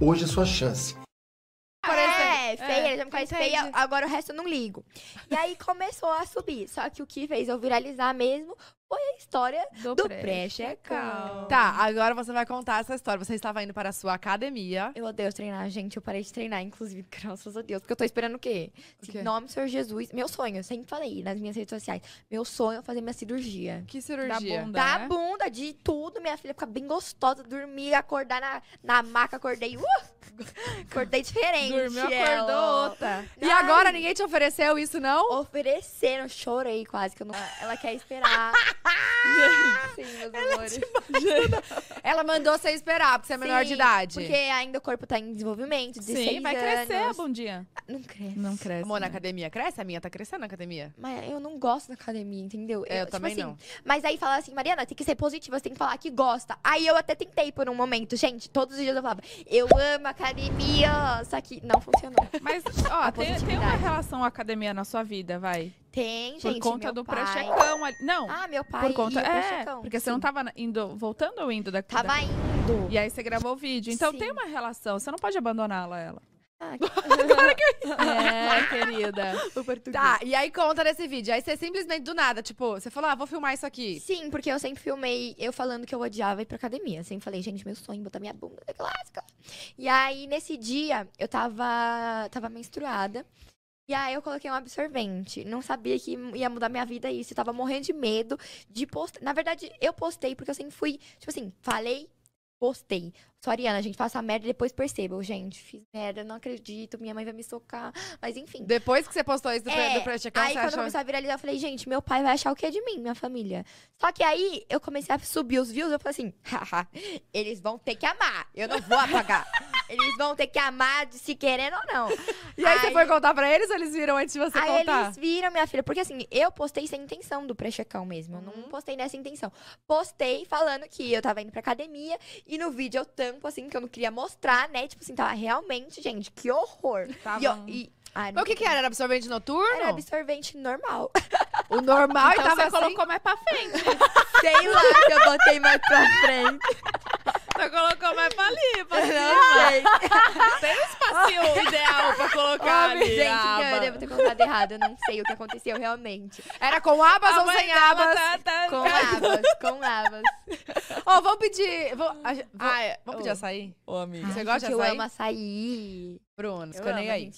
Hoje é sua chance. É, feia, é, já me conhece feia, agora o resto eu não ligo. E aí começou a subir. Só que o que fez eu viralizar mesmo foi a história do, do pré-checal. Tá, agora você vai contar essa história. Você estava indo para a sua academia. Eu odeio treinar, gente. Eu parei de treinar, inclusive, graças a Deus. Porque eu tô esperando o quê? O quê? Nome do Senhor Jesus. Meu sonho, eu sempre falei nas minhas redes sociais. Meu sonho é fazer minha cirurgia. Que cirurgia? Da bunda. Da né? bunda, de tudo. Minha filha ficar bem gostosa, dormir, acordar na, na maca, acordei. Uh! Acordei diferente. Dormiu, acordou outra. E Ai. agora ninguém te ofereceu isso, não? Ofereceram, chorei quase, que eu não... Ah. Ela quer esperar. Sim, meus ela amores. ela mandou você esperar, porque você é menor Sim, de idade. Porque ainda o corpo tá em desenvolvimento, Sim, vai crescer, bom dia. Ah, não cresce. Não cresce. Amor, né? na academia cresce? A minha tá crescendo na academia. Mas eu não gosto da academia, entendeu? eu, é, eu tipo também assim, não. Mas aí fala assim, Mariana, tem que ser positiva, você tem que falar que gosta. Aí eu até tentei por um momento. Gente, todos os dias eu falava, eu amo a academia. Só que não funcionou. Mas, ó, tem, tem uma relação academia na sua vida, vai? Tem, gente. Por conta do pai... pré-checão ali. Não. Ah, meu pai. Por conta. É, porque sim. você não tava indo, voltando ou indo daqui? Tava indo. E aí você gravou o vídeo. Então sim. tem uma relação. Você não pode abandoná-la, ela. Ah, Agora que eu É, querida. O português. Tá, e aí conta nesse vídeo. Aí você simplesmente do nada, tipo, você falou, ah, vou filmar isso aqui. Sim, porque eu sempre filmei eu falando que eu odiava ir pra academia. Eu sempre falei, gente, meu sonho botar minha bunda na clássica. E aí, nesse dia, eu tava, tava menstruada. E aí eu coloquei um absorvente. Não sabia que ia mudar minha vida isso. Eu tava morrendo de medo de postar. Na verdade, eu postei porque eu sempre fui, tipo assim, falei, postei. Sou Ariana, gente, faça merda e depois percebam, gente. Fiz merda, não acredito, minha mãe vai me socar. Mas enfim. Depois que você postou isso do, é, do Practical, Aí você quando achou... começou a viralizar, eu falei, gente, meu pai vai achar o que é de mim, minha família. Só que aí eu comecei a subir os views, eu falei assim, haha, eles vão ter que amar. Eu não vou apagar. eles vão ter que amar de se querendo ou não. E aí, aí, você foi contar pra eles ou eles viram antes de você aí contar? Eles viram, minha filha. Porque assim, eu postei sem intenção do pré mesmo. Eu não uhum. postei nessa intenção. Postei falando que eu tava indo pra academia e no vídeo eu tanto branco, assim, que eu não queria mostrar, né? Tipo assim, tava realmente, gente, que horror. Tava tá e, e o que, que era? Era absorvente noturno? Era absorvente normal. O normal então tava você assim... colocou mais pra frente. Sei lá que eu botei mais pra frente. Você colocou mais pra ali, pra Sei. Tem espaço fosse é o ideal pra colocar Homem, ali. Gente, aba. eu devo ter colocado errado. Eu não sei o que aconteceu realmente. Era com abas a ou sem abas? Tá, tá, com tá. abas, com abas. Ó, oh, vamos pedir... Vou, a, vou, ah, vamos pedir oh. açaí? Ô, oh, amiga. Ai, Você gosta de açaí? eu amo açaí. Bruno, eu amo, nem aí.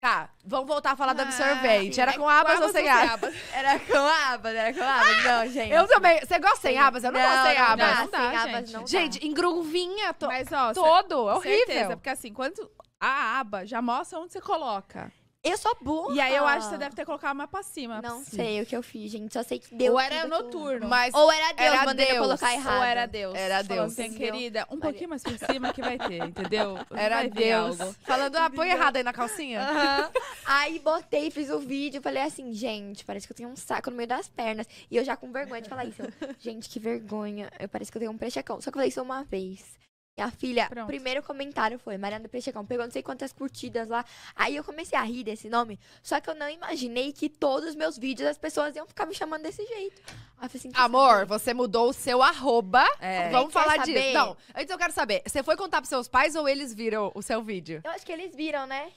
Tá, vamos voltar a falar ah, do absorvente. Era é com abas ou sem abas? abas? Era com abas, era com abas. Ah, não, gente. Eu também. Você gosta sem abas? Eu não, não gosto sem abas. Não, dá, sem abas gente. não dá. Gente, engruvinha to... Mas, ó, todo. É horrível. Certeza, porque assim, quando a aba já mostra onde você coloca. Eu sou burra. E aí eu acho que você deve ter colocado mais pra cima. Não sei o que eu fiz, gente. Só sei que deu. Ou era noturno. Mas Ou era Deus, era mandei Deus. colocar errado. Ou era Deus. Era Deus. assim, querida, um pouquinho mais por cima que vai ter, entendeu? Era Deus. Falando, ah, põe errado aí na calcinha. Uhum. aí botei, fiz o vídeo, falei assim, gente, parece que eu tenho um saco no meio das pernas. E eu já com vergonha de falar isso. gente, que vergonha. Eu parece que eu tenho um prechecão. Só que eu falei isso uma vez. E a filha, Pronto. primeiro comentário foi Mariana Peixecão, pegou não sei quantas curtidas lá. Aí eu comecei a rir desse nome, só que eu não imaginei que todos os meus vídeos as pessoas iam ficar me chamando desse jeito. Assim, Amor, saber? você mudou o seu arroba. É. Vamos falar disso. Não, antes eu quero saber, você foi contar pros seus pais ou eles viram o seu vídeo? Eu acho que eles viram, né?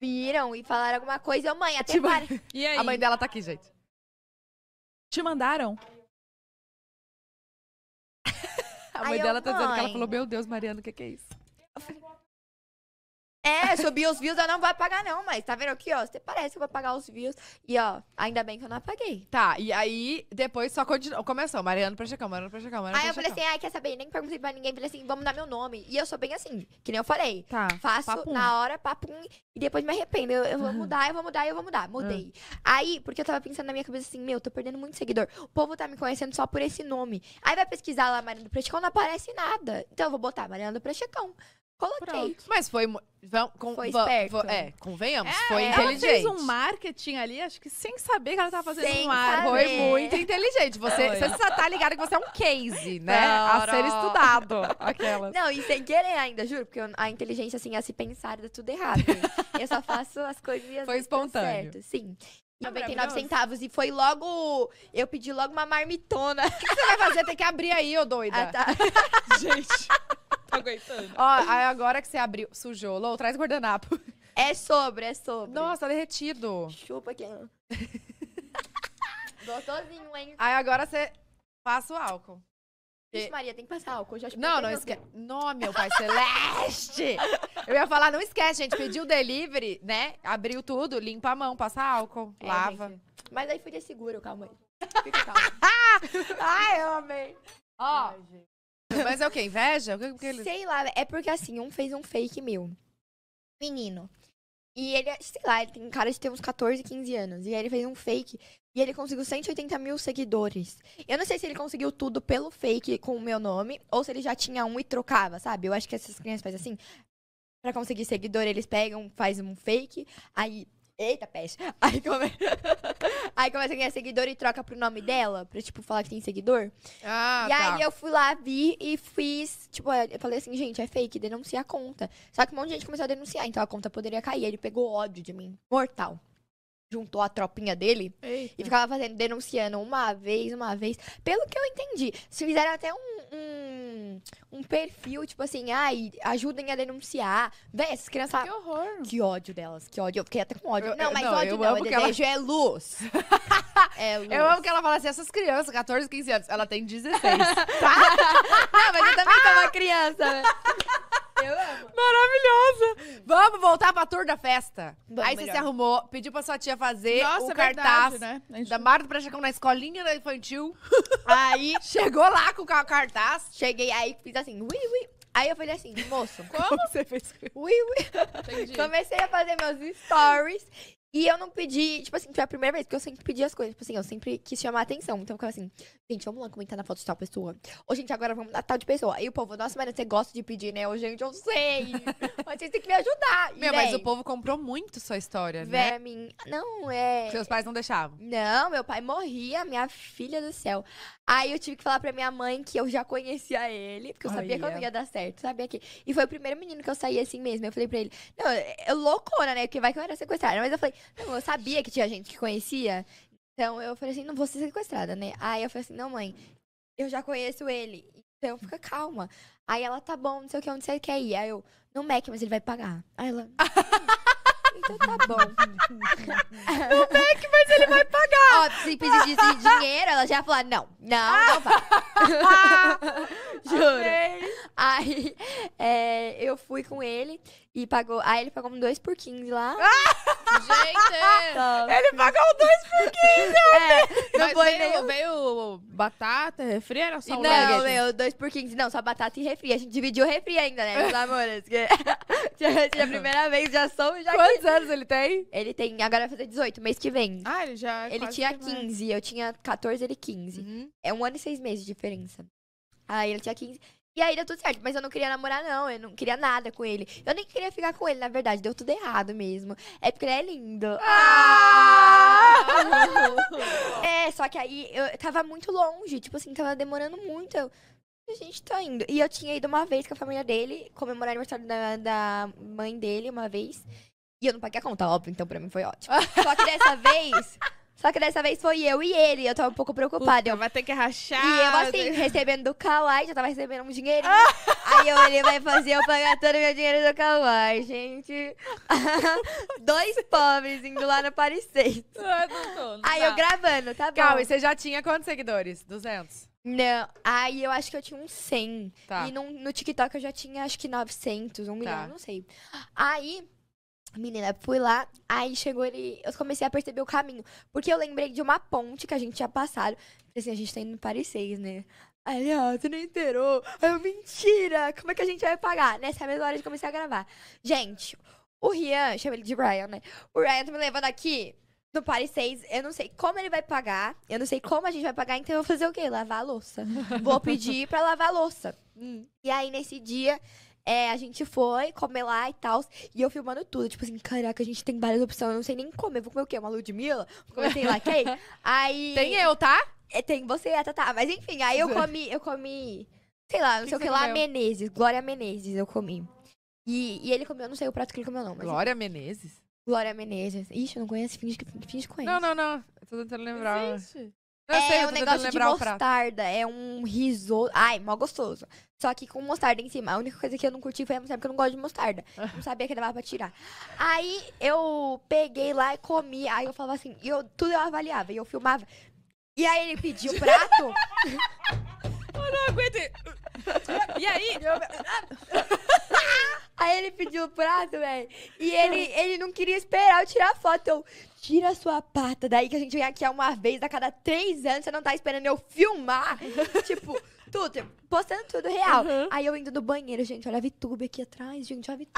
Viram e falaram alguma coisa. Eu, mãe, até tipo... aí? A mãe dela tá aqui, gente. Te mandaram? A mãe Aí eu, dela tá dizendo que ela falou: Meu Deus, Mariana, o que, que é isso? É, subiu os views, eu não vou apagar, não, mas tá vendo aqui, ó? Você parece que eu vou apagar os views. E, ó, ainda bem que eu não apaguei. Tá, e aí depois só continuou. começou. Mariana pra checar, Mariana pra checar, Mariana Aí eu falei assim, ai, quer saber? Nem perguntei pra ninguém. Falei assim, vamos dar meu nome. E eu sou bem assim, que nem eu falei. Tá. Faço papum. na hora, papum, e depois me arrependo. Eu, eu vou mudar, eu vou mudar, eu vou mudar. Mudei. Ah. Aí, porque eu tava pensando na minha cabeça assim, meu, tô perdendo muito seguidor. O povo tá me conhecendo só por esse nome. Aí vai pesquisar lá Mariana do Prechecão, não aparece nada. Então eu vou botar Mariana do Prechecão. Coloquei. Pronto. Mas foi. com, Foi esperto. é, convenhamos, É, foi Ela inteligente. fez um marketing ali, acho que sem saber que ela tava fazendo Sem um marketing. Foi muito inteligente. Você, você só tá ligado que você é um case, né? A ser estudado. Aquela. Não, e sem querer ainda, juro, porque a inteligência, assim, a se pensar dá tudo errado. eu só faço as coisinhas. Foi espontâneo. Certo, sim. 99 tá centavos. E foi logo. Eu pedi logo uma marmitona. Você vai fazer, tem que abrir aí, ô doida. Ah, tá. Gente tô tá aguentando. Ó, agora que você abriu, sujou. Lou, traz o guardanapo. É sobre, é sobre. Nossa, tá derretido. Chupa aqui. Gostosinho, hein? Aí agora você passa o álcool. Vixe, Maria, tem que passar álcool. Já não, não esquece. Não, meu pai celeste! Eu ia falar, não esquece, gente. Pediu delivery, né? Abriu tudo, limpa a mão, passa álcool, é, lava. Gente. Mas aí fui de seguro, calma aí. Fica calma. Ai, eu amei. Ó, Ai, mas é o quê? Inveja? Sei lá, é porque assim, um fez um fake meu. Menino. E ele, é, sei lá, ele tem cara de ter uns 14, 15 anos. E ele fez um fake. E ele conseguiu 180 mil seguidores. Eu não sei se ele conseguiu tudo pelo fake com o meu nome, ou se ele já tinha um e trocava, sabe? Eu acho que essas crianças fazem assim. Pra conseguir seguidor, eles pegam, fazem um fake, aí Eita, peste. Aí, come... aí começa a ganhar seguidor e troca pro nome dela, pra, tipo, falar que tem seguidor. Ah, e tá. aí eu fui lá, vi e fiz, tipo, eu falei assim, gente, é fake, denuncia a conta. Só que um monte de gente começou a denunciar, então a conta poderia cair. Ele pegou ódio de mim, mortal juntou a tropinha dele Eita. e ficava fazendo, denunciando uma vez, uma vez. Pelo que eu entendi, se fizeram até um um perfil, tipo assim, ai, ajudem a denunciar. Vê, essas crianças. Que horror. Que ódio delas, que ódio. Eu fiquei até com ódio. Eu, não, mas não, ódio eu não, amo eu que ela... é luz. é luz. Eu amo que ela fala assim, essas crianças, 14, 15 anos, ela tem 16. tá? não, mas eu também sou uma criança, né? eu amo. Maravilhosa. Vamos voltar pra tour da festa. Vamos, Aí você se arrumou, pediu pra sua tia fazer Nossa, o é cartaz verdade, né? da Marta pra chegar na escolinha da infantil. Aí chegou lá com o cartaz. Cheguei aí, fiz assim, ui, ui. Aí eu falei assim, moço. Como, como você fez? Ui, ui. Entendi. Comecei a fazer meus stories e eu não pedi, tipo assim, foi a primeira vez, porque eu sempre pedi as coisas. Tipo assim, eu sempre quis chamar a atenção. Então eu ficava assim, gente, vamos lá comentar na foto de tal pessoa. Ou, gente, agora vamos na tal de pessoa. Aí o povo, nossa, mas você gosta de pedir, né? Ou, gente, eu sei. mas vocês têm que me ajudar. Meu, mas o povo comprou muito sua história, né? Véi, Não, é. Seus pais não deixavam? Não, meu pai morria, minha filha do céu. Aí eu tive que falar pra minha mãe que eu já conhecia ele, porque eu oh, sabia yeah. que eu não ia dar certo, sabia que. E foi o primeiro menino que eu saí assim mesmo. Eu falei pra ele, não, é, é loucona, né? Porque vai que eu era sequestrada. Mas eu falei, eu sabia que tinha gente que conhecia. Então eu falei assim, não vou ser sequestrada, né? Aí eu falei assim, não, mãe, eu já conheço ele. Então fica calma. Aí ela, tá bom, não sei o que, onde você quer ir. Aí eu, no Mac, mas ele vai pagar. Aí ela. Hum, então tá bom. No Mac, mas ele vai pagar. Ó, se pedir dinheiro, ela já falar, não, não, não vai. Juro. Aí é, eu fui com ele e pagou. Aí ele pagou um 2 por 15 lá. Gente! ele pagou 2 por 15! É, não foi veio, nenhum. veio batata, refri, era só um Não, meu, 2 por 15. Não, só batata e refri. A gente dividiu o refri ainda, né? Meus amores. Que... a primeira vez já sou já. Quantos que... anos ele tem? Ele tem. Agora vai fazer 18, mês que vem. Ah, ele já. É ele tinha 15, mais. eu tinha 14, ele 15. Uhum. É um ano e seis meses de diferença. Aí ele tinha 15. E aí deu tudo certo, mas eu não queria namorar, não. Eu não queria nada com ele. Eu nem queria ficar com ele, na verdade. Deu tudo errado mesmo. É porque ele é lindo. Ah! é, só que aí eu tava muito longe. Tipo assim, tava demorando muito. Eu, a gente tá indo. E eu tinha ido uma vez com a família dele, comemorar o aniversário da, da mãe dele uma vez. E eu não paguei a conta, óbvio, então pra mim foi ótimo. Só que dessa vez, só que dessa vez foi eu e ele, eu tava um pouco preocupada. Puta, eu... Vai ter que rachar. E eu, assim, recebendo do Kawaii, já tava recebendo um dinheiro ah! Aí eu, ele vai fazer eu pagar todo o meu dinheiro do Kawaii, gente. Dois pobres indo lá no Paris Aí tá. eu gravando, tá bom. Calma, e você já tinha quantos seguidores? 200? Não, aí eu acho que eu tinha uns 100. Tá. E no, no TikTok eu já tinha acho que 900, 1 um tá. milhão, não sei. Aí Menina, fui lá, aí chegou ele. Eu comecei a perceber o caminho. Porque eu lembrei de uma ponte que a gente tinha passado. Assim, a gente tá indo no Paris 6, né? Aí ó, tu ah, não inteirou. Aí eu, mentira! Como é que a gente vai pagar? Nessa mesma hora de começar a gravar. Gente, o Rian, chama ele de Brian, né? O Ryan tá me levando aqui no Paris 6. Eu não sei como ele vai pagar. Eu não sei como a gente vai pagar. Então eu vou fazer o quê? Lavar a louça. Vou pedir pra lavar a louça. Hum. E aí, nesse dia, é, a gente foi comer lá e tal. E eu filmando tudo. Tipo assim, caraca, a gente tem várias opções. Eu não sei nem comer. Vou comer o quê? Uma Ludmilla? Vou comer sei lá quem? Aí... Tem eu, tá? É, tem você, tá, tá. tá. Mas enfim, aí eu comi... Eu comi... Sei lá, não que sei o que, lá. Menezes. Glória Menezes eu comi. E, e ele comeu... Não sei o prato que ele comeu, não. Mas Glória Menezes? Glória Menezes. Ixi, eu não conheço. Finge que, finge que conhece. Não, não, não. Eu tô tentando lembrar. Existe. Eu é sei, um negócio de mostarda, é um risoto. Ai, mó gostoso. Só que com mostarda em cima. A única coisa que eu não curti foi a mostarda, porque eu não gosto de mostarda. Não sabia que dava pra tirar. Aí eu peguei lá e comi. Aí eu falava assim, e eu, tudo eu avaliava, e eu filmava. E aí ele pediu o prato. eu não aguento. E aí? Eu... Ah, Aí ele pediu o prato, velho. E ele, ele não queria esperar eu tirar a foto. Eu, tira a sua pata daí que a gente vem aqui uma vez a cada três anos, você não tá esperando eu filmar. tipo, tudo postando tudo real. Uhum. Aí eu indo no banheiro, gente, olha a VTube aqui atrás, gente, olha a VTube.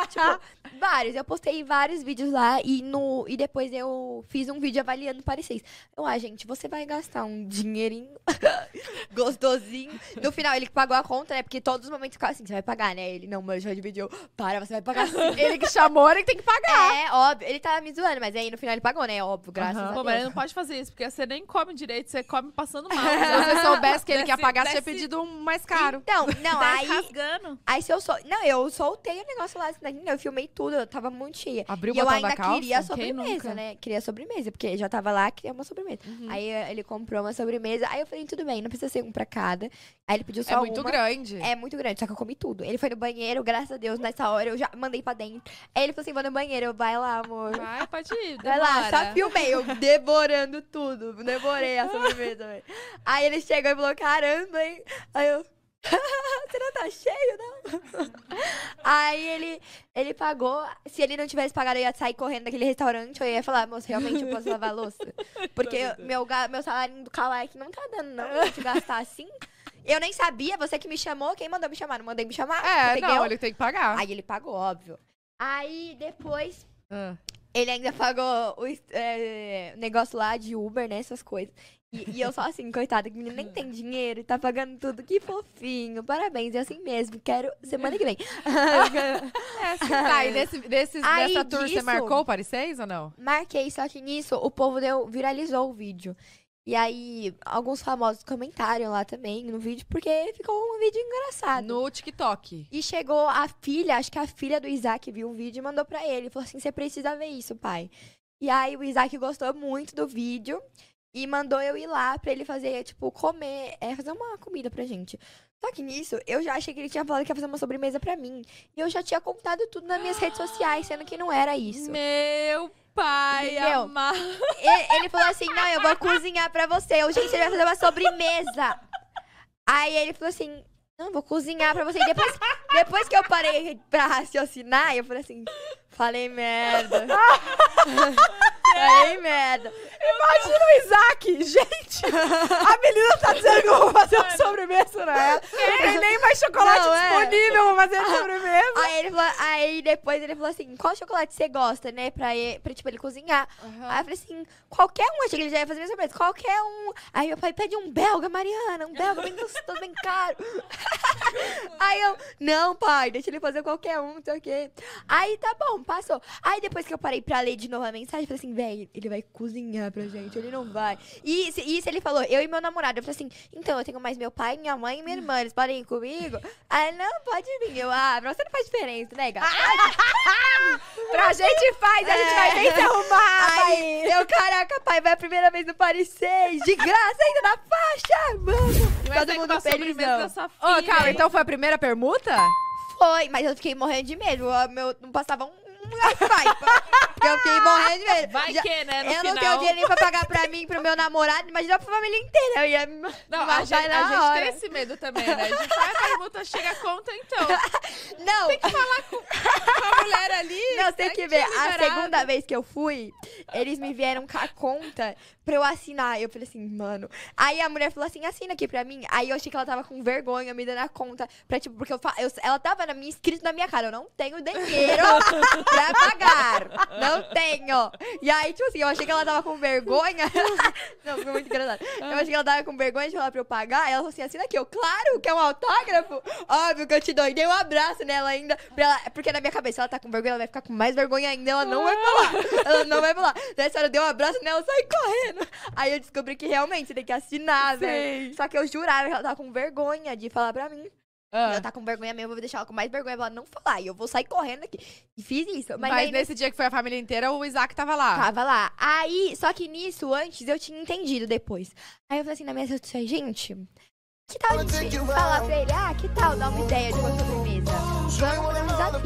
Ah. Tipo, vários. Eu postei vários vídeos lá e, no, e depois eu fiz um vídeo avaliando pareceres. Eu, ah, gente, você vai gastar um dinheirinho gostosinho. No final, ele pagou a conta, né? Porque todos os momentos ficava assim, você vai pagar, né? Ele, não, mas já dividiu. Para, você vai pagar. ele que chamou, ele tem que pagar. É, óbvio. Ele tava me zoando, mas aí no final ele pagou, né? Óbvio, graças uhum. a Deus. Pô, mas não pode fazer isso, porque você nem come direito, você come passando mal. Se você soubesse que ele desse, quer pagar, desse... você tinha pedido um mais caro. Então, não, tá aí. Rasgando. Aí se eu sol... Não, eu soltei o negócio lá, assim, eu filmei tudo, eu tava muito cheia. Abriu e eu ainda calça? queria sobremesa, né? Queria sobremesa, porque já tava lá, queria uma sobremesa. Uhum. Aí eh, ele comprou uma sobremesa. Aí eu falei, tudo bem, não precisa ser um pra cada. Aí ele pediu é só. É muito uma. grande. É muito grande, só que eu comi tudo. Ele foi no banheiro, graças a Deus, nessa hora eu já mandei pra dentro. Aí ele falou assim: vou no banheiro, vai lá, amor. Vai, pode ir. Demora. Vai lá, só filmei, eu devorando tudo. Devorei a sobremesa, velho. Aí ele chegou e falou: caramba, hein? Aí eu eu. Você não tá cheio, não? Aí ele, ele pagou. Se ele não tivesse pagado, eu ia sair correndo daquele restaurante. Eu ia falar, moço, realmente eu posso lavar a louça? Porque meu, meu salário do Kawaii não tá dando, não. Eu te gastar assim. Eu nem sabia, você que me chamou. Quem mandou me chamar? Não mandei me chamar. É, não, eu. ele tem que pagar. Aí ele pagou, óbvio. Aí depois. Ah. Ele ainda pagou o é, negócio lá de Uber, né? Essas coisas. E, e, eu só assim, coitada, que menina nem tem dinheiro e tá pagando tudo. Que fofinho, parabéns. É assim mesmo, quero semana que vem. ai é, tá assim, desse, Aí, dessa tour disso, você marcou o Paris 6 ou não? Marquei, só que nisso o povo deu, viralizou o vídeo. E aí, alguns famosos comentaram lá também no vídeo, porque ficou um vídeo engraçado. No TikTok. E chegou a filha, acho que a filha do Isaac viu o vídeo e mandou pra ele. Falou assim: você precisa ver isso, pai. E aí, o Isaac gostou muito do vídeo. E mandou eu ir lá pra ele fazer, tipo, comer, é, fazer uma comida pra gente. Só que nisso, eu já achei que ele tinha falado que ia fazer uma sobremesa pra mim. E eu já tinha contado tudo nas minhas redes sociais, sendo que não era isso. Meu pai, Entendeu? amado. Ele, falou assim, não, eu vou cozinhar pra você. gente, você vai fazer uma sobremesa. Aí ele falou assim, não, vou cozinhar pra você. E depois, depois que eu parei pra raciocinar, eu falei assim, falei merda. É bem merda. Imagina o Isaac! Gente! A menina tá dizendo que eu vou fazer uma sobremesa na ela. É. Não tem nem mais chocolate Não, é. disponível fazer a sobremesa. Aí, ele falou- aí depois ele falou assim: qual chocolate você gosta, né? Pra, pra tipo, ele cozinhar. Aí eu falei assim: qualquer um, achei que ele já ia fazer minha sobremesa. Qualquer um. Aí meu pai pede um belga, Mariana, um belga bem gostoso, bem caro. Aí eu, não, pai, deixa ele fazer qualquer um, não sei Aí tá bom, passou. Aí depois que eu parei pra ler de novo a mensagem, eu falei assim, ele vai cozinhar pra gente, ele não vai. E isso, isso ele falou, eu e meu namorado. Eu falei assim, então eu tenho mais meu pai, minha mãe e minha irmã, eles podem ir comigo? Aí, não, pode vir. Eu, ah, pra você não faz diferença, né, pra gente faz, a gente vai é. nem se arrumar. Meu caraca, pai, vai a primeira vez no Paris 6, de graça ainda na faixa, mano. Todo mundo felizão. Ô, oh, calma, então foi a primeira permuta? Foi, mas eu fiquei morrendo de medo. Eu, meu, não passava um porque eu fiquei morrendo de medo. Vai que, né? No eu final. não tenho dinheiro nem pra pagar pra mim, pro meu namorado, imagina pra família inteira. Eu ia me não, a gente, a gente hora. tem esse medo também, né? A gente vai, ah, pergunta, chega a conta, então. Não. Tem que falar com, com a mulher ali. Não, tem que ver. A segunda vez que eu fui, eles me vieram com a conta pra eu assinar. Eu falei assim, mano. Aí a mulher falou assim, assina aqui pra mim. Aí eu achei que ela tava com vergonha, me dando a conta. Pra, tipo, porque eu, eu ela tava na minha, escrito na minha cara, eu não tenho dinheiro pra Vai pagar. Não tenho. E aí, tipo assim, eu achei que ela tava com vergonha. Não, ficou muito engraçado. Eu ah. achei que ela tava com vergonha de falar pra eu pagar. Ela falou assim, assina aqui. Eu, claro que é um autógrafo. Óbvio que eu te dou. E dei um abraço nela ainda. Ela... Porque na minha cabeça ela tá com vergonha, ela vai ficar com mais vergonha ainda. Ela não vai falar. Ah. Ela não vai falar. Nessa hora eu dei um abraço nela e correndo. Aí eu descobri que realmente você tem que assinar, velho. Só que eu jurava que ela tava com vergonha de falar pra mim. Ah. ela tá com vergonha mesmo, eu vou deixar ela com mais vergonha pra ela não falar. E eu vou sair correndo aqui. E fiz isso. Mas, Mas aí, nesse dia que foi a família inteira, o Isaac tava lá. Tava lá. Aí, só que nisso, antes, eu tinha entendido depois. Aí eu falei assim na minha sessão, gente, que tal a gente falar pra ele, ah, que tal dar uma ideia de uma sobremesa? Vamos fazer um